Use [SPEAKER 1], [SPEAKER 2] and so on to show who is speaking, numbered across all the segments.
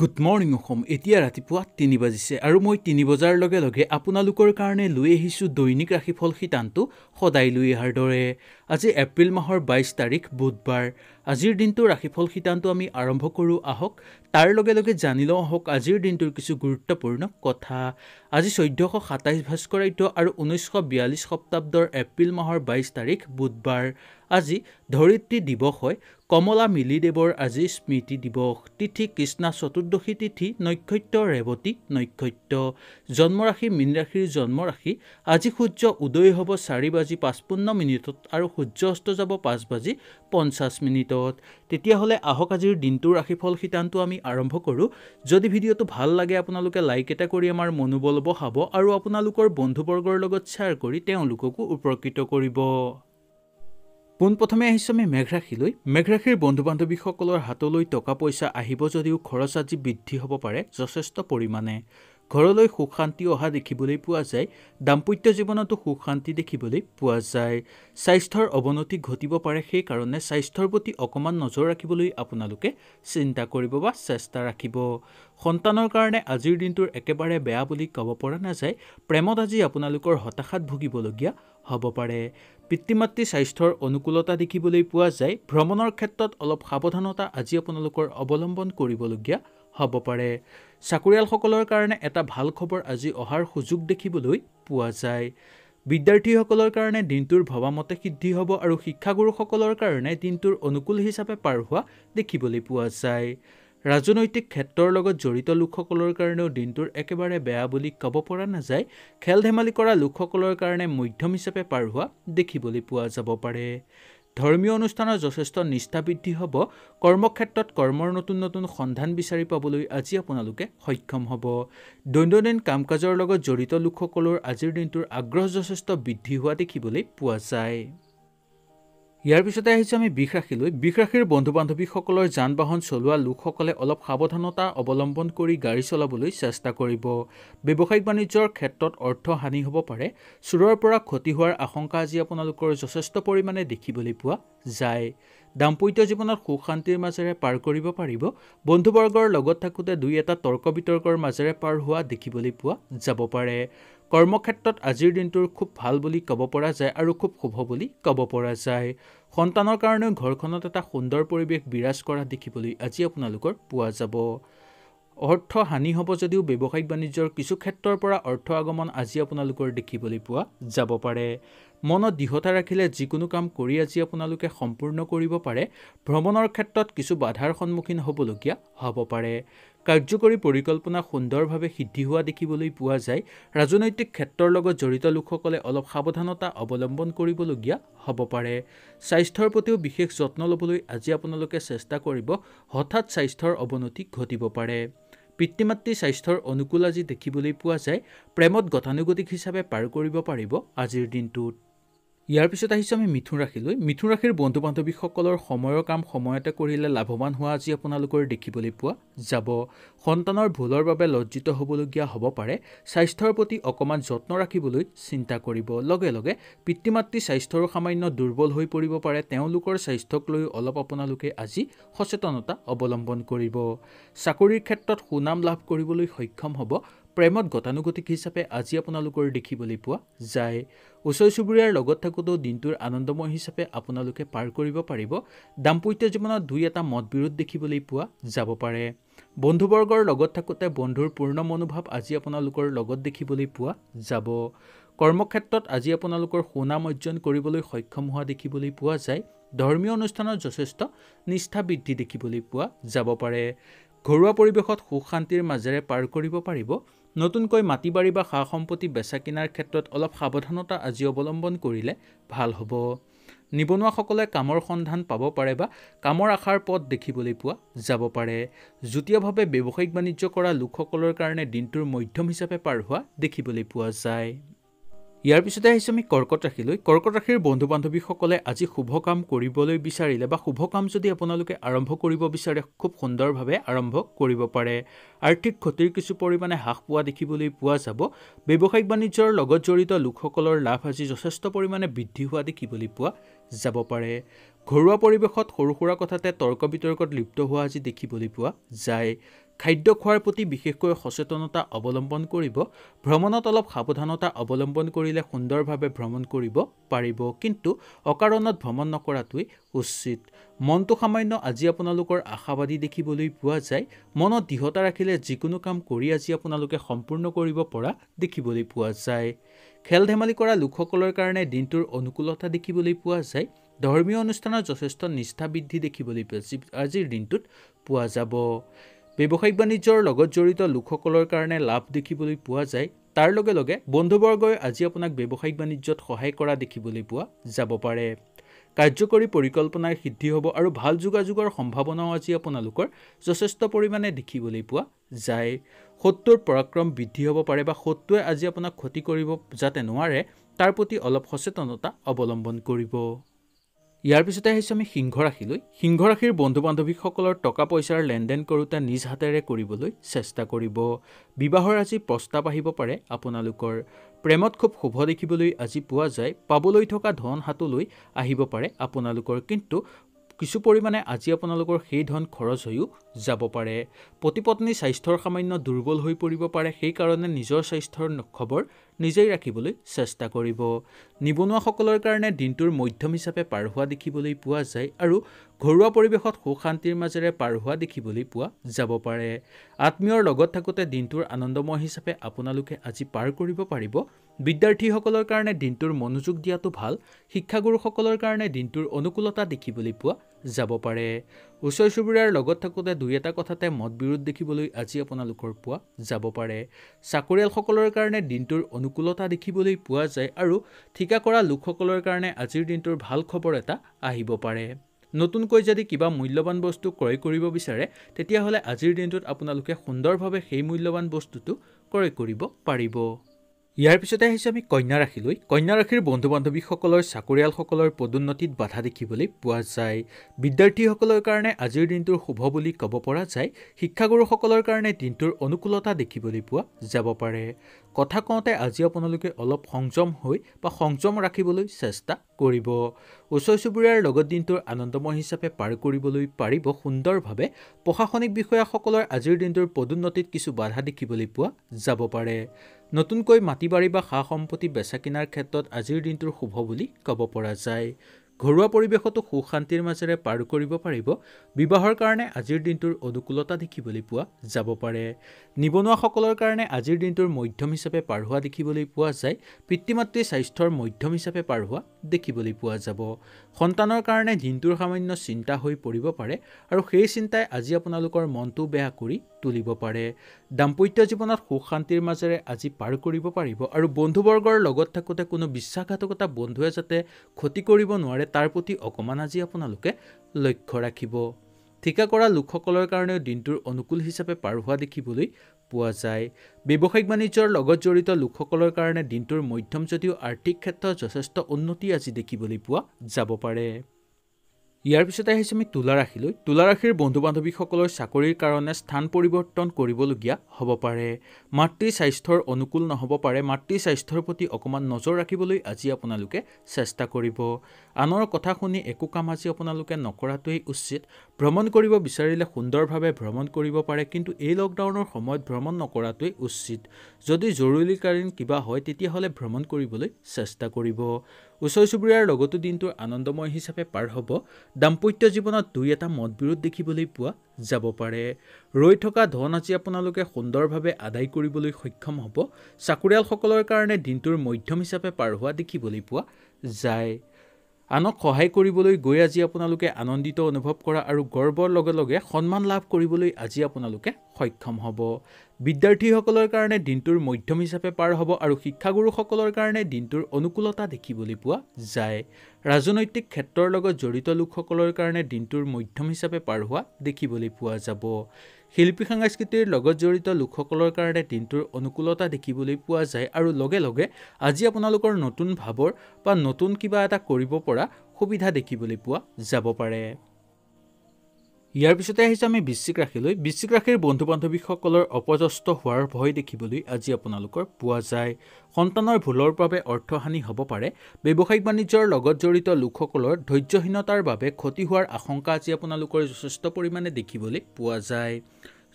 [SPEAKER 1] good morning Assam এতিয়া ৰাতিপুৱা তিনি বাজিছে আৰু মই তিনি বজাৰ লগে লগে আপোনালোকৰ কাৰণে লৈ আহিছোঁ দৈনিক ৰাশিফল শিতানটো সদায় লৈ অহাৰ দৰে আজি এপ্ৰিল মাহৰ বাইছ তাৰিখ বুধবাৰ আজিৰ দিনটো ৰাশিফল শিতানটো আমি আৰম্ভ কৰোঁ আহক তাৰ লগে লগে জানি লওঁ আহক আজিৰ দিনটোৰ কিছু গুৰুত্বপূৰ্ণ কথা আজি চৈধ্যশ সাতাইছ ভাস্কৰাদ্য আৰু ঊনৈছশ বিয়াল্লিছ সপ্তাব্দৰ এপ্ৰিল মাহৰ বাইছ তাৰিখ বুধবাৰ আজি ধৰিত্ৰী দিৱস হয় কমলা মিলিদেৱৰ আজি স্মৃতি দিৱস তিথি কৃষ্ণা চতুৰ্দশী তিথি নক্ষত্য ৰেৱতী নক্ষত্য জন্মৰাশি মীনৰাশিৰ জন্মৰাশি আজি সূৰ্য উদয় হ'ব চাৰি বাজি পাঁচপন্ন মিনিটত আৰু সূৰ্য অস্ত যাব পাঁচ বাজি পঞ্চাছ মিনিটত তেতিয়াহ'লে আহক আজিৰ দিনটোৰ ৰাশিফল শিতানটো আমি আৰম্ভ কৰোঁ যদি ভিডিঅ'টো ভাল লাগে আপোনালোকে লাইক এটা কৰি আমাৰ মনোবল বহাব আৰু আপোনালোকৰ বন্ধুবৰ্গৰ লগত শ্বেয়াৰ কৰি তেওঁলোককো উপকৃত কৰিব পোনপ্ৰথমে আহিছো আমি মেঘৰাশিলৈ মেঘৰাশিৰ বন্ধু বান্ধৱীসকলৰ হাতলৈ টকা পইচা আহিব যদিও খৰচ আজি বৃদ্ধি হ'ব পাৰে যথেষ্ট পৰিমাণে ঘৰলৈ সুখ শান্তি অহা দেখিবলৈ পোৱা যায় দাম্পত্য জীৱনতো সুখ শান্তি দেখিবলৈ পোৱা যায় স্বাস্থ্যৰ অৱনতি ঘটিব পাৰে সেইকাৰণে স্বাস্থ্যৰ প্ৰতি অকণমান নজৰ ৰাখিবলৈ আপোনালোকে চিন্তা কৰিব বা চেষ্টা ৰাখিব সন্তানৰ কাৰণে আজিৰ দিনটোৰ একেবাৰে বেয়া বুলি ক'ব পৰা নাযায় প্ৰেমত আজি আপোনালোকৰ হতাশাত ভুগিবলগীয়া হ'ব পাৰে পিতৃ মাতৃ স্বাস্থ্যৰ অনুকূলতা দেখিবলৈ পোৱা যায় ভ্ৰমণৰ ক্ষেত্ৰত অলপ সাৱধানতা আজি আপোনালোকৰ অৱলম্বন কৰিবলগীয়া হ'ব পাৰে চাকৰিয়ালসকলৰ কাৰণে এটা ভাল খবৰ আজি অহাৰ সুযোগ দেখিবলৈ পোৱা যায় বিদ্যাৰ্থীসকলৰ কাৰণে দিনটোৰ ভবামতে সিদ্ধি হ'ব আৰু শিক্ষাগুৰুসকলৰ কাৰণে দিনটোৰ অনুকূল হিচাপে পাৰ হোৱা দেখিবলৈ পোৱা যায় ৰাজনৈতিক ক্ষেত্ৰৰ লগত জড়িত লোকসকলৰ কাৰণেও দিনটোৰ একেবাৰে বেয়া বুলি ক'ব পৰা নাযায় খেল ধেমালি কৰা লোকসকলৰ কাৰণে মধ্যম হিচাপে পাৰ হোৱা দেখিবলৈ পোৱা যাব পাৰে ধৰ্মীয় অনুষ্ঠানৰ যথেষ্ট নিষ্ঠা বৃদ্ধি হ'ব কৰ্মক্ষেত্ৰত কৰ্মৰ নতুন নতুন সন্ধান বিচাৰি পাবলৈ আজি আপোনালোকে সক্ষম হ'ব দৈনন্দিন কাম কাজৰ লগত জড়িত লোকসকলৰ আজিৰ দিনটোৰ আগ্ৰহ যথেষ্ট বৃদ্ধি হোৱা দেখিবলৈ পোৱা যায় ইয়াৰ পিছতে আহিছোঁ আমি বিষ ৰাশিলৈ বিষ ৰাশিৰ বন্ধু বান্ধৱীসকলৰ যান বাহন চলোৱা লোকসকলে অলপ সাৱধানতা অৱলম্বন কৰি গাড়ী চলাবলৈ চেষ্টা কৰিব ব্যৱসায়িক বাণিজ্যৰ ক্ষেত্ৰত অৰ্থ হানি হ'ব পাৰে চোৰৰ পৰা ক্ষতি হোৱাৰ আশংকা আজি আপোনালোকৰ যথেষ্ট পৰিমাণে দেখিবলৈ পোৱা যায় দাম্পত্য জীৱনত সুখ শান্তিৰ মাজেৰে পাৰ কৰিব পাৰিব বন্ধুবৰ্গৰ লগত থাকোঁতে দুই এটা তৰ্ক বিতৰ্কৰ মাজেৰে পাৰ হোৱা দেখিবলৈ পোৱা যাব পাৰে কৰ্মক্ষেত্ৰত আজিৰ দিনটোৰ খুব ভাল বুলি ক'ব পৰা যায় আৰু খুব শুভ বুলি ক'ব পৰা যায় সন্তানৰ কাৰণেও ঘৰখনত এটা সুন্দৰ পৰিৱেশ বিৰাজ কৰা দেখিবলৈ আজি আপোনালোকৰ পোৱা যাব অৰ্থ হানি হ'ব যদিও ব্যৱসায়িক বাণিজ্যৰ কিছু ক্ষেত্ৰৰ পৰা অৰ্থ আগমন আজি আপোনালোকৰ দেখিবলৈ পোৱা যাব পাৰে মনত দৃঢ়তা ৰাখিলে যিকোনো কাম কৰি আজি আপোনালোকে সম্পূৰ্ণ কৰিব পাৰে ভ্ৰমণৰ ক্ষেত্ৰত কিছু বাধাৰ সন্মুখীন হ'বলগীয়া হ'ব পাৰে কাৰ্যকৰী পৰিকল্পনা সুন্দৰভাৱে সিদ্ধি হোৱা দেখিবলৈ পোৱা যায় ৰাজনৈতিক ক্ষেত্ৰৰ লগত জড়িত লোকসকলে অলপ সাৱধানতা অৱলম্বন কৰিবলগীয়া হ'ব পাৰে স্বাস্থ্যৰ প্ৰতিও বিশেষ যত্ন ল'বলৈ আজি আপোনালোকে চেষ্টা কৰিব হঠাৎ স্বাস্থ্যৰ অৱনতি ঘটিব পাৰে পিতৃ মাতৃ স্বাস্থ্যৰ অনুকূল আজি দেখিবলৈ পোৱা যায় প্ৰেমত গতানুগতিক হিচাপে পাৰ কৰিব পাৰিব আজিৰ দিনটোত ইয়াৰ পিছত আহিছোঁ আমি মিথুন ৰাশিলৈ মিথুন ৰাশিৰ বন্ধু বান্ধৱীসকলৰ সময়ৰ কাম সময়তে কৰিলে লাভৱান হোৱা আজি আপোনালোকৰ দেখিবলৈ পোৱা যাব সন্তানৰ ভুলৰ বাবে লজ্জিত হ'বলগীয়া হ'ব পাৰে স্বাস্থ্যৰ প্ৰতি অকণমান যত্ন ৰাখিবলৈ চিন্তা কৰিব লগে লগে পিতৃ মাতৃ স্বাস্থ্যৰো সামান্য দুৰ্বল হৈ পৰিব পাৰে তেওঁলোকৰ স্বাস্থ্যক লৈ অলপ আপোনালোকে আজি সচেতনতা অৱলম্বন কৰিব চাকৰিৰ ক্ষেত্ৰত সুনাম লাভ কৰিবলৈ সক্ষম হ'ব প্ৰেমত গতানুগতিক হিচাপে আজি আপোনালোকৰ দেখিবলৈ পোৱা যায় ওচৰ চুবুৰীয়াৰ লগত থাকোঁতেও দিনটোৰ আনন্দময় হিচাপে আপোনালোকে পাৰ কৰিব পাৰিব দাম্পত্য জীৱনত দুই এটা মত বিৰোধ দেখিবলৈ পোৱা যাব পাৰে বন্ধুবৰ্গৰ লগত থাকোঁতে বন্ধুৰ পূৰ্ণ মনোভাৱ আজি আপোনালোকৰ লগত দেখিবলৈ পোৱা যাব কৰ্মক্ষেত্ৰত আজি আপোনালোকৰ সুনাম অৰ্জন কৰিবলৈ সক্ষম হোৱা দেখিবলৈ পোৱা যায় ধৰ্মীয় অনুষ্ঠানত যথেষ্ট নিষ্ঠা বৃদ্ধি দেখিবলৈ পোৱা যাব পাৰে ঘৰুৱা পৰিৱেশত সুখ শান্তিৰ মাজেৰে পাৰ কৰিব পাৰিব নতুনকৈ মাটি বাৰী বা সা সম্পত্তি বেচা কিনাৰ ক্ষেত্ৰত অলপ সাৱধানতা আজি অৱলম্বন কৰিলে ভাল হ'ব নিবনুৱাসকলে কামৰ সন্ধান পাব পাৰে বা কামৰ আশাৰ পথ দেখিবলৈ পোৱা যাব পাৰে যুটীয়াভাৱে ব্যৱসায়িক বাণিজ্য কৰা লোকসকলৰ কাৰণে দিনটোৰ মধ্যম হিচাপে পাৰ হোৱা দেখিবলৈ পোৱা যায় ইয়াৰ পিছতে আহিছোঁ আমি কৰ্কট ৰাশিলৈ কৰ্কট ৰাশিৰ বন্ধু বান্ধৱীসকলে আজি শুভ কাম কৰিবলৈ বিচাৰিলে বা শুভ কাম যদি আপোনালোকে আৰম্ভ কৰিব বিচাৰে খুব সুন্দৰভাৱে আৰম্ভ কৰিব পাৰে আৰ্থিক ক্ষতিৰ কিছু পৰিমাণে হ্ৰাস পোৱা দেখিবলৈ পোৱা যাব ব্যৱসায়িক বাণিজ্যৰ লগত জড়িত লোকসকলৰ লাভ আজি যথেষ্ট পৰিমাণে বৃদ্ধি হোৱা দেখিবলৈ পোৱা যাব পাৰে ঘৰুৱা পৰিৱেশত সৰু সুৰা কথাতে তৰ্ক বিতৰ্কত লিপ্ত হোৱা আজি দেখিবলৈ পোৱা যায় খাদ্য খোৱাৰ প্ৰতি বিশেষকৈ সচেতনতা অৱলম্বন কৰিব ভ্ৰমণত অলপ সাৱধানতা অৱলম্বন কৰিলে সুন্দৰভাৱে ভ্ৰমণ কৰিব পাৰিব কিন্তু অকাৰণত ভ্ৰমণ নকৰাটোৱেই উচিত মনটো সামান্য আজি আপোনালোকৰ আশাবাদী দেখিবলৈ পোৱা যায় মনত দৃঢ়তা ৰাখিলে যিকোনো কাম কৰি আজি আপোনালোকে সম্পূৰ্ণ কৰিব পৰা দেখিবলৈ পোৱা যায় খেল ধেমালি কৰা লোকসকলৰ কাৰণে দিনটোৰ অনুকূলতা দেখিবলৈ পোৱা যায় ধৰ্মীয় অনুষ্ঠানৰ যথেষ্ট নিষ্ঠা বৃদ্ধি দেখিবলৈ আজিৰ দিনটোত পোৱা যাব ব্যৱসায়িক বাণিজ্যৰ লগত জড়িত লোকসকলৰ কাৰণে লাভ দেখিবলৈ পোৱা যায় তাৰ লগে লগে বন্ধুবৰ্গই আজি আপোনাক ব্যৱসায়িক বাণিজ্যত সহায় কৰা দেখিবলৈ পোৱা যাব পাৰে কাৰ্যকৰী পৰিকল্পনাৰ সিদ্ধি হ'ব আৰু ভাল যোগাযোগৰ সম্ভাৱনাও আজি আপোনালোকৰ যথেষ্ট পৰিমাণে দেখিবলৈ পোৱা যায় শত্ৰুৰ পৰাক্ৰম বৃদ্ধি হ'ব পাৰে বা শত্ৰুৱে আজি আপোনাক ক্ষতি কৰিব যাতে নোৱাৰে তাৰ প্ৰতি অলপ সচেতনতা অৱলম্বন কৰিব ইয়াৰ পিছতে আহিছোঁ আমি সিংহ ৰাশিলৈ সিংহ ৰাশিৰ বন্ধু বান্ধৱীসকলৰ টকা পইচাৰ লেনদেন কৰোঁতে নিজ হাতেৰে কৰিবলৈ চেষ্টা কৰিব বিবাহৰ আজি প্ৰস্তাৱ আহিব পাৰে আপোনালোকৰ প্ৰেমত খুব শুভ দেখিবলৈ আজি পোৱা যায় পাবলৈ থকা ধন হাতলৈ আহিব পাৰে আপোনালোকৰ কিন্তু কিছু পৰিমাণে আজি আপোনালোকৰ সেই ধন খৰচ হৈও যাব পাৰে পতিপত্নীৰ স্বাস্থ্যৰ সামান্য দুৰ্বল হৈ পৰিব পাৰে সেইকাৰণে নিজৰ স্বাস্থ্যৰ খবৰ নিজেই ৰাখিবলৈ চেষ্টা কৰিব নিবনুৱাসকলৰ কাৰণে দিনটোৰ মধ্যম হিচাপে পাৰ হোৱা দেখিবলৈ পোৱা যায় আৰু ঘৰুৱা পৰিৱেশত শান্তিৰ মাজেৰে পাৰ হোৱা দেখিবলৈ পোৱা যাব পাৰে আত্মীয়ৰ লগত থাকোঁতে দিনটোৰ আনন্দময় হিচাপে আপোনালোকে আজি পাৰ কৰিব পাৰিব বিদ্যাৰ্থীসকলৰ কাৰণে দিনটোৰ মনোযোগ দিয়াটো ভাল শিক্ষাগুৰুসকলৰ কাৰণে দিনটোৰ অনুকূলতা দেখিবলৈ পোৱা যাব পাৰে ওচৰ চুবুৰীয়াৰ লগত থাকোঁতে দুই এটা কথাতে মত বিৰোধ দেখিবলৈ আজি আপোনালোকৰ পোৱা যাব পাৰে চাকৰিয়ালসকলৰ কাৰণে দিনটোৰ অনুকূলতা দেখিবলৈ পোৱা যায় আৰু ঠিকা কৰা লোকসকলৰ কাৰণে আজিৰ দিনটোৰ ভাল খবৰ এটা আহিব পাৰে নতুনকৈ যদি কিবা মূল্যৱান বস্তু ক্ৰয় কৰিব বিচাৰে তেতিয়াহ'লে আজিৰ দিনটোত আপোনালোকে সুন্দৰভাৱে সেই মূল্যৱান বস্তুটো ক্ৰয় কৰিব পাৰিব ইয়াৰ পিছতে আহিছোঁ আমি কন্যা ৰাশিলৈ কন্যা ৰাশিৰ বন্ধু বান্ধৱীসকলৰ চাকৰিয়ালসকলৰ পদোন্নতিত বাধা দেখিবলৈ পোৱা যায় বিদ্যাৰ্থীসকলৰ কাৰণে আজিৰ দিনটোৰ শুভ বুলি ক'ব পৰা যায় শিক্ষাগুৰুসকলৰ কাৰণে দিনটোৰ অনুকূলতা দেখিবলৈ পোৱা যাব পাৰে কথা কওঁতে আজি আপোনালোকে অলপ সংযম হৈ বা সংযম ৰাখিবলৈ চেষ্টা কৰিব ওচৰ চুবুৰীয়াৰ লগত দিনটোৰ আনন্দময় হিচাপে পাৰ কৰিবলৈ পাৰিব সুন্দৰভাৱে প্ৰশাসনিক বিষয়াসকলৰ আজিৰ দিনটোৰ পদোন্নতিত কিছু বাধা দেখিবলৈ পোৱা যাব পাৰে নতুনকৈ মাটি বাৰী বা সা সম্পত্তি বেচা কিনাৰ ক্ষেত্ৰত আজিৰ দিনটোৰ শুভ বুলি ক'ব পৰা যায় ঘৰুৱা পৰিৱেশতো সুখ শান্তিৰ মাজেৰে পাৰ কৰিব পাৰিব বিবাহৰ কাৰণে আজিৰ দিনটোৰ অনুকূলতা দেখিবলৈ পোৱা যাব পাৰে নিবনুৱাসকলৰ কাৰণে আজিৰ দিনটোৰ মধ্যম হিচাপে পাৰ হোৱা দেখিবলৈ পোৱা যায় পিতৃ মাতৃ স্বাস্থ্যৰ মধ্যম হিচাপে পাৰ হোৱা দেখিবলৈ পোৱা যাব সন্তানৰ কাৰণে দিনটোৰ সামান্য চিন্তা হৈ পৰিব পাৰে আৰু সেই চিন্তাই আজি আপোনালোকৰ মনটো বেয়া কৰি তুলিব পাৰে দাম্পত্য জীৱনত সুখ শান্তিৰ মাজেৰে আজি পাৰ কৰিব পাৰিব আৰু বন্ধুবৰ্গৰ লগত থাকোঁতে কোনো বিশ্বাসঘাতকতা বন্ধুৱে যাতে ক্ষতি কৰিব নোৱাৰে তাৰ প্ৰতি অকণমান আজি আপোনালোকে লক্ষ্য ৰাখিব ঠিকা কৰা লোকসকলৰ কাৰণেও দিনটোৰ অনুকূল হিচাপে পাৰ হোৱা দেখিবলৈ পোৱা যায় ব্যৱসায়িক বাণিজ্যৰ লগত জড়িত লোকসকলৰ কাৰণে দিনটোৰ মধ্যম যদিও আৰ্থিক ক্ষেত্ৰত যথেষ্ট উন্নতি আজি দেখিবলৈ পোৱা যাব পাৰে ইয়াৰ পিছতে আহিছোঁ আমি তুলাৰাশিলৈ তুলাৰাশিৰ বন্ধু বান্ধৱীসকলৰ চাকৰিৰ কাৰণে স্থান পৰিৱৰ্তন কৰিবলগীয়া হ'ব পাৰে মাতৃ স্বাস্থ্যৰ অনুকূল নহ'ব পাৰে মাতৃ স্বাস্থ্যৰ প্ৰতি অকণমান নজৰ ৰাখিবলৈ আজি আপোনালোকে চেষ্টা কৰিব আনৰ কথা শুনি একো কাম আজি আপোনালোকে নকৰাটোৱেই উচিত ভ্ৰমণ কৰিব বিচাৰিলে সুন্দৰভাৱে ভ্ৰমণ কৰিব পাৰে কিন্তু এই লকডাউনৰ সময়ত ভ্ৰমণ নকৰাটোৱেই উচিত যদি জৰুৰীকালীন কিবা হয় তেতিয়াহ'লে ভ্ৰমণ কৰিবলৈ চেষ্টা কৰিব ওচৰ চুবুৰীয়াৰ লগতো দিনটোৰ আনন্দময় হিচাপে পাৰ হ'ব দাম্পত্য জীৱনত দুই এটা মত বিৰোধ দেখিবলৈ পোৱা যাব পাৰে ৰৈ থকা ধন আজি আপোনালোকে সুন্দৰভাৱে আদায় কৰিবলৈ সক্ষম হ'ব চাকৰিয়ালসকলৰ কাৰণে দিনটোৰ মধ্যম হিচাপে পাৰ হোৱা দেখিবলৈ পোৱা যায় আনক সহায় কৰিবলৈ গৈ আজি আপোনালোকে আনন্দিত অনুভৱ কৰা আৰু গৰ্বৰ লগে লগে সন্মান লাভ কৰিবলৈ আজি আপোনালোকে সক্ষম হ'ব বিদ্যাৰ্থীসকলৰ কাৰণে দিনটোৰ মধ্যম হিচাপে পাৰ হ'ব আৰু শিক্ষাগুৰুসকলৰ কাৰণে দিনটোৰ অনুকূলতা দেখিবলৈ পোৱা যায় ৰাজনৈতিক ক্ষেত্ৰৰ লগত জড়িত লোকসকলৰ কাৰণে দিনটোৰ মধ্যম হিচাপে পাৰ হোৱা দেখিবলৈ পোৱা যাব শিল্পী সাংস্কৃতিৰ লগত জড়িত লোকসকলৰ কাৰণে দিনটোৰ অনুকূলতা দেখিবলৈ পোৱা যায় আৰু লগে লগে আজি আপোনালোকৰ নতুন ভাৱৰ বা নতুন কিবা এটা কৰিব পৰা সুবিধা দেখিবলৈ পোৱা যাব পাৰে ইয়াৰ পিছতে আহিছে আমি বৃশ্চিক ৰাশিলৈ বৃশ্চিক ৰাশিৰ বন্ধু বান্ধৱীসকলৰ অপযস্ত হোৱাৰ ভয় দেখিবলৈ আজি আপোনালোকৰ পোৱা যায় সন্তানৰ ভুলৰ বাবে অৰ্থহানি হ'ব পাৰে ব্যৱসায়িক বাণিজ্যৰ লগত জড়িত লোকসকলৰ ধৈৰ্যহীনতাৰ বাবে ক্ষতি হোৱাৰ আশংকা আজি আপোনালোকৰ যথেষ্ট পৰিমাণে দেখিবলৈ পোৱা যায়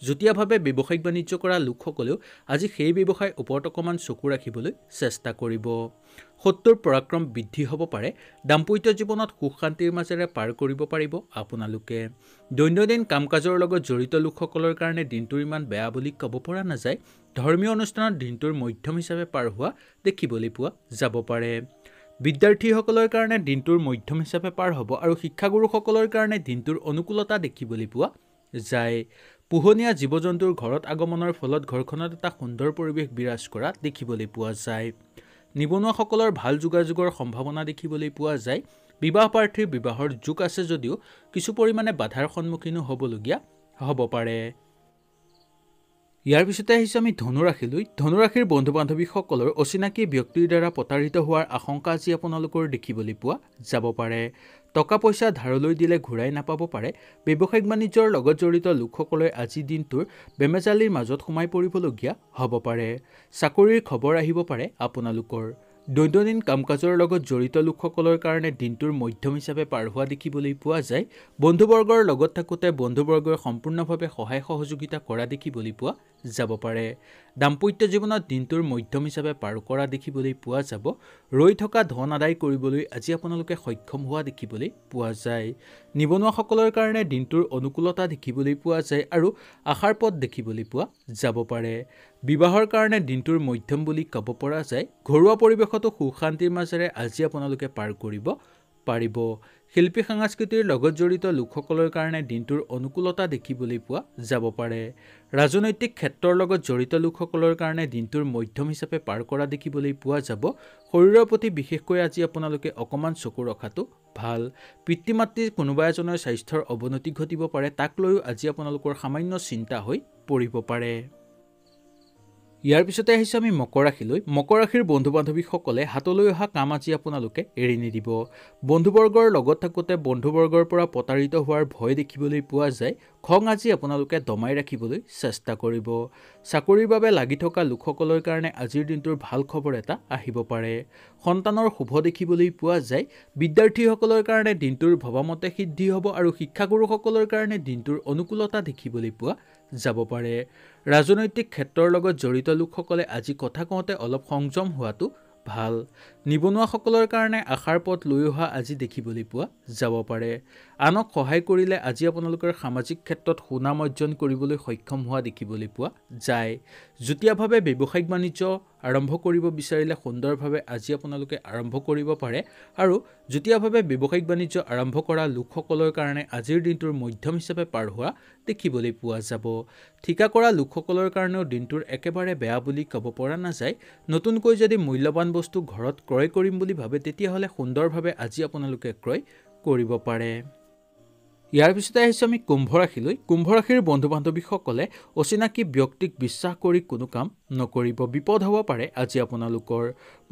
[SPEAKER 1] যুটীয়াভাৱে ব্যৱসায়িক বাণিজ্য কৰা লোকসকলেও আজি সেই ব্যৱসায়ৰ ওপৰত অকণমান চকু ৰাখিবলৈ চেষ্টা কৰিব সত্তৰ পৰাক্ৰম বৃদ্ধি হ'ব পাৰে দাম্পত্য জীৱনত সুখ শান্তিৰ মাজেৰে পাৰ কৰিব পাৰিব আপোনালোকে দৈনন্দিন কাম কাজৰ লগত জড়িত লোকসকলৰ কাৰণে দিনটোৰ ইমান বেয়া বুলি ক'ব পৰা নাযায় ধৰ্মীয় অনুষ্ঠানত দিনটোৰ মধ্যম হিচাপে পাৰ হোৱা দেখিবলৈ পোৱা যাব পাৰে বিদ্যাৰ্থীসকলৰ কাৰণে দিনটোৰ মধ্যম হিচাপে পাৰ হ'ব আৰু শিক্ষাগুৰুসকলৰ কাৰণে দিনটোৰ অনুকূলতা দেখিবলৈ পোৱা যায় পোহনীয়া জীৱ জন্তুৰ ঘৰত আগমনৰ ফলত ঘৰখনত এটা সুন্দৰ পৰিৱেশ বিৰাজ কৰা দেখিবলৈ পোৱা যায় নিবনুৱাসকলৰ ভাল যোগাযোগৰ সম্ভাৱনা দেখিবলৈ পোৱা যায় বিবাহ প্ৰাৰ্থীৰ বিবাহৰ যুগ আছে যদিও কিছু পৰিমাণে বাধাৰ সন্মুখীনো হ'বলগীয়া হ'ব পাৰে ইয়াৰ পিছতে আহিছোঁ আমি ধনুৰাশিলৈ ধনুৰাশিৰ বন্ধু বান্ধৱীসকলৰ অচিনাকি ব্যক্তিৰ দ্বাৰা প্ৰতাৰিত হোৱাৰ আশংকা আজি আপোনালোকৰ দেখিবলৈ পোৱা যাব পাৰে টকা পইচা ধাৰলৈ দিলে ঘূৰাই নাপাব পাৰে ব্যৱসায়িক বাণিজ্যৰ লগত জড়িত লোকসকলে আজি দিনটোৰ বেমেজালিৰ মাজত সোমাই পৰিবলগীয়া হ'ব পাৰে চাকৰিৰ খবৰ আহিব পাৰে আপোনালোকৰ দৈনন্দিন কাম কাজৰ লগত জড়িত লোকসকলৰ কাৰণে দিনটোৰ মধ্যম হিচাপে পাৰ হোৱা দেখিবলৈ পোৱা যায় বন্ধুবৰ্গৰ লগত থাকোঁতে বন্ধুবৰ্গই সম্পূৰ্ণভাৱে সহায় সহযোগিতা কৰা দেখিবলৈ পোৱা যাব পাৰে দাম্পত্য জীৱনত দিনটোৰ মধ্যম হিচাপে পাৰ কৰা দেখিবলৈ পোৱা যাব ৰৈ থকা ধন আদায় কৰিবলৈ আজি আপোনালোকে সক্ষম হোৱা দেখিবলৈ পোৱা যায় নিবনুৱাসকলৰ কাৰণে দিনটোৰ অনুকূলতা দেখিবলৈ পোৱা যায় আৰু আশাৰ পথ দেখিবলৈ পোৱা যাব পাৰে বিবাহৰ কাৰণে দিনটোৰ মধ্যম বুলি ক'ব পৰা যায় ঘৰুৱা পৰিৱেশতো শান্তিৰ মাজেৰে আজি আপোনালোকে পাৰ কৰিব পাৰিব শিল্পী সাংস্কৃতিৰ লগত জড়িত লোকসকলৰ কাৰণে দিনটোৰ অনুকূলতা দেখিবলৈ পোৱা যাব পাৰে ৰাজনৈতিক ক্ষেত্ৰৰ লগত জড়িত লোকসকলৰ কাৰণে দিনটোৰ মধ্যম হিচাপে পাৰ কৰা দেখিবলৈ পোৱা যাব শৰীৰৰ প্ৰতি বিশেষকৈ আজি আপোনালোকে অকণমান চকু ৰখাটো ভাল পিতৃ মাতৃৰ কোনোবা এজনৰ স্বাস্থ্যৰ অৱনতি ঘটিব পাৰে তাক লৈও আজি আপোনালোকৰ সামান্য চিন্তা হৈ পৰিব পাৰে ইয়াৰ পিছতে আহিছোঁ আমি মকৰ ৰাশিলৈ মকৰ ৰাশিৰ বন্ধু বান্ধৱীসকলে হাতলৈ অহা কাম আজি আপোনালোকে এৰি নিদিব বন্ধুবৰ্গৰ লগত থাকোঁতে বন্ধুবৰ্গৰ পৰা প্ৰতাৰিত হোৱাৰ ভয় দেখিবলৈ পোৱা যায় খং আজি আপোনালোকে দমাই ৰাখিবলৈ চেষ্টা কৰিব চাকৰিৰ বাবে লাগি থকা লোকসকলৰ কাৰণে আজিৰ দিনটোৰ ভাল খবৰ এটা আহিব পাৰে সন্তানৰ শুভ দেখিবলৈ পোৱা যায় বিদ্যাৰ্থীসকলৰ কাৰণে দিনটোৰ ভবামতে সিদ্ধি হ'ব আৰু শিক্ষাগুৰুসকলৰ কাৰণে দিনটোৰ অনুকূলতা দেখিবলৈ পোৱা যাব পাৰে ৰাজনৈতিক ক্ষেত্ৰৰ লগত জড়িত লোকসকলে আজি কথা কওঁতে অলপ সংযম হোৱাটো ভাল নিবনুৱাসকলৰ কাৰণে আশাৰ পথ লৈ অহা আজি দেখিবলৈ পোৱা যাব পাৰে আনক সহায় কৰিলে আজি আপোনালোকৰ সামাজিক ক্ষেত্ৰত সুনাম অৰ্জন কৰিবলৈ সক্ষম হোৱা দেখিবলৈ পোৱা যায় যুটীয়াভাৱে ব্যৱসায়িক বাণিজ্য আৰম্ভ কৰিব বিচাৰিলে সুন্দৰভাৱে আজি আপোনালোকে আৰম্ভ কৰিব পাৰে আৰু যুটীয়াভাৱে ব্যৱসায়িক বাণিজ্য আৰম্ভ কৰা লোকসকলৰ কাৰণে আজিৰ দিনটোৰ মধ্যম হিচাপে পাৰ হোৱা দেখিবলৈ পোৱা যাব ঠিকা কৰা লোকসকলৰ কাৰণেও দিনটোৰ একেবাৰে বেয়া বুলি ক'ব পৰা নাযায় নতুনকৈ যদি মূল্যৱান বস্তু ঘৰত ক্ৰয় কৰিম বুলি ভাবে তেতিয়াহ'লে সুন্দৰভাৱে আজি আপোনালোকে ক্ৰয় কৰিব পাৰে ইয়াৰ পিছতে আহিছোঁ আমি কুম্ভ ৰাশিলৈ কুম্ভ ৰাশিৰ বন্ধু বান্ধৱীসকলে অচিনাকি ব্যক্তিক বিশ্বাস কৰি কোনো কাম নকৰিব বিপদ হ'ব পাৰে আজি আপোনালোকৰ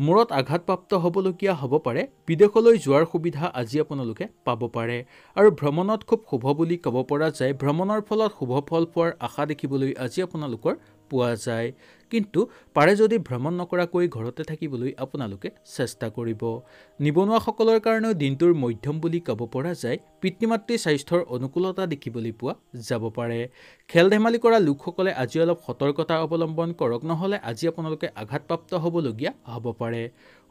[SPEAKER 1] মূৰত আঘাতপ্ৰাপ্ত হ'বলগীয়া হ'ব পাৰে বিদেশলৈ যোৱাৰ সুবিধা আজি আপোনালোকে পাব পাৰে আৰু ভ্ৰমণত খুব শুভ বুলি ক'ব পৰা যায় ভ্ৰমণৰ ফলত শুভ ফল পোৱাৰ আশা দেখিবলৈ আজি আপোনালোকৰ পোৱা যায় কিন্তু পাৰে যদি ভ্ৰমণ নকৰাকৈ ঘৰতে থাকিবলৈ আপোনালোকে চেষ্টা কৰিব নিবনুৱাসকলৰ কাৰণেও দিনটোৰ মধ্যম বুলি ক'ব পৰা যায় পিতৃ মাতৃ স্বাস্থ্যৰ অনুকূলতা দেখিবলৈ পোৱা যাব পাৰে খেল ধেমালি কৰা লোকসকলে আজি অলপ সতৰ্কতা অৱলম্বন কৰক নহ'লে আজি আপোনালোকে আঘাতপ্ৰাপ্ত হ'বলগীয়া হ'ব পাৰে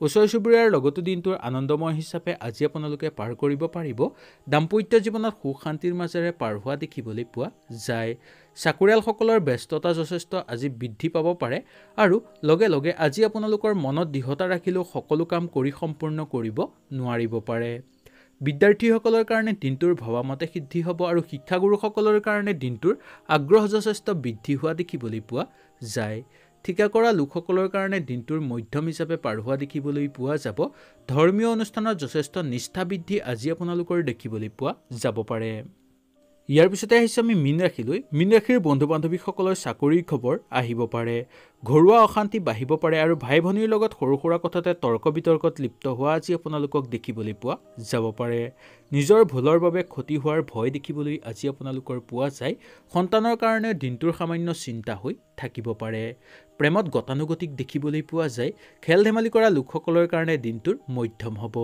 [SPEAKER 1] ওচৰ চুবুৰীয়াৰ লগতো দিনটোৰ আনন্দময় হিচাপে আজি আপোনালোকে পাৰ কৰিব পাৰিব দাম্পত্য জীৱনত সুখ শান্তিৰ মাজেৰে পাৰ হোৱা দেখিবলৈ পোৱা যায় চাকৰিয়ালসকলৰ ব্যস্ততা যথেষ্ট আজি বৃদ্ধি পাব পাৰে আৰু লগে লগে আজি আপোনালোকৰ মনত দৃঢ়তা ৰাখিলেও সকলো কাম কৰি সম্পূৰ্ণ কৰিব নোৱাৰিব পাৰে বিদ্যাৰ্থীসকলৰ কাৰণে দিনটোৰ ভবামতে সিদ্ধি হ'ব আৰু শিক্ষাগুৰুসকলৰ কাৰণে দিনটোৰ আগ্ৰহ যথেষ্ট বৃদ্ধি হোৱা দেখিবলৈ পোৱা যায় ঠিকা কৰা লোকসকলৰ কাৰণে দিনটোৰ মধ্যম হিচাপে পাৰ হোৱা দেখিবলৈ পোৱা যাব ধৰ্মীয় অনুষ্ঠানত যথেষ্ট নিষ্ঠা বৃদ্ধি আজি আপোনালোকৰ দেখিবলৈ পোৱা যাব পাৰে ইয়াৰ পিছতে আহিছোঁ আমি মীন ৰাশিলৈ মীন ৰাশিৰ বন্ধু বান্ধৱীসকলৰ চাকৰিৰ খবৰ আহিব পাৰে ঘৰুৱা অশান্তি বাঢ়িব পাৰে আৰু ভাই ভনীৰ লগত সৰু সুৰা কথাতে তৰ্ক বিতৰ্কত লিপ্ত হোৱা আজি আপোনালোকক দেখিবলৈ পোৱা যাব পাৰে নিজৰ ভুলৰ বাবে ক্ষতি হোৱাৰ ভয় দেখিবলৈ আজি আপোনালোকৰ পোৱা যায় সন্তানৰ কাৰণে দিনটোৰ সামান্য চিন্তা হৈ থাকিব পাৰে প্ৰেমত গতানুগতিক দেখিবলৈ পোৱা যায় খেল ধেমালি কৰা লোকসকলৰ কাৰণে দিনটোৰ মধ্যম হ'ব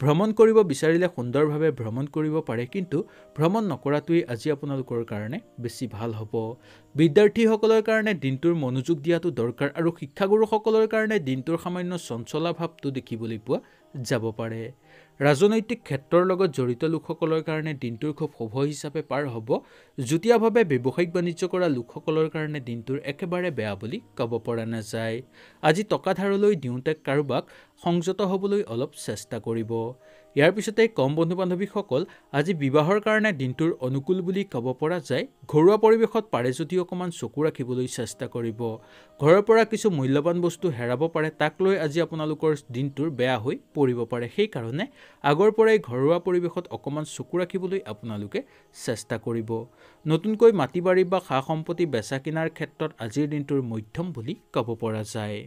[SPEAKER 1] ভ্ৰমণ কৰিব বিচাৰিলে সুন্দৰভাৱে ভ্ৰমণ কৰিব পাৰে কিন্তু ভ্ৰমণ নকৰাটোৱেই আজি আপোনালোকৰ কাৰণে বেছি ভাল হ'ব বিদ্যাৰ্থীসকলৰ কাৰণে দিনটোৰ মনোযোগ দিয়াটো দৰকাৰ আৰু শিক্ষাগুৰুসকলৰ কাৰণে দিনটোৰ সামান্য চঞ্চলা ভাৱটো দেখিবলৈ পোৱা যাব পাৰে ৰাজনৈতিক ক্ষেত্ৰৰ লগত জড়িত লোকসকলৰ কাৰণে দিনটোৰ খুব শুভ হিচাপে পাৰ হ'ব যুটীয়াভাৱে ব্যৱসায়িক বাণিজ্য কৰা লোকসকলৰ কাৰণে দিনটোৰ একেবাৰে বেয়া বুলি ক'ব পৰা নাযায় আজি টকা ধাৰলৈ দিওঁতে কাৰোবাক সংযত হ'বলৈ অলপ চেষ্টা কৰিব ইয়াৰ পিছতে কম বন্ধু বান্ধৱীসকল আজি বিবাহৰ কাৰণে দিনটোৰ অনুকূল বুলি ক'ব পৰা যায় ঘৰুৱা পৰিৱেশত পাৰে যদি অকণমান চকু ৰাখিবলৈ চেষ্টা কৰিব ঘৰৰ পৰা কিছু মূল্যৱান বস্তু হেৰাব পাৰে তাক লৈ আজি আপোনালোকৰ দিনটোৰ বেয়া হৈ পৰিব পাৰে সেইকাৰণে আগৰ পৰাই ঘৰুৱা পৰিৱেশত অকণমান চকু ৰাখিবলৈ আপোনালোকে চেষ্টা কৰিব নতুনকৈ মাটি বাৰী বা সা সম্পত্তি বেচা কিনাৰ ক্ষেত্ৰত আজিৰ দিনটোৰ মধ্যম বুলি ক'ব পৰা যায়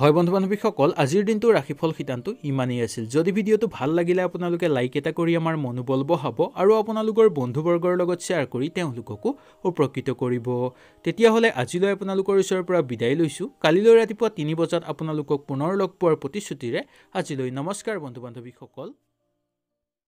[SPEAKER 1] হয় বন্ধু বান্ধৱীসকল আজিৰ দিনটোৰ ৰাশিফল শিতানটো ইমানেই আছিল যদি ভিডিঅ'টো ভাল লাগিলে আপোনালোকে লাইক এটা কৰি আমাৰ মনোবল বহাব আৰু আপোনালোকৰ বন্ধুবৰ্গৰ লগত শ্বেয়াৰ কৰি তেওঁলোককো উপকৃত কৰিব তেতিয়াহ'লে আজিলৈ আপোনালোকৰ ওচৰৰ পৰা বিদায় লৈছোঁ কালিলৈ ৰাতিপুৱা তিনি বজাত আপোনালোকক পুনৰ লগ পোৱাৰ প্ৰতিশ্ৰুতিৰে আজিলৈ নমস্কাৰ বন্ধু বান্ধৱীসকল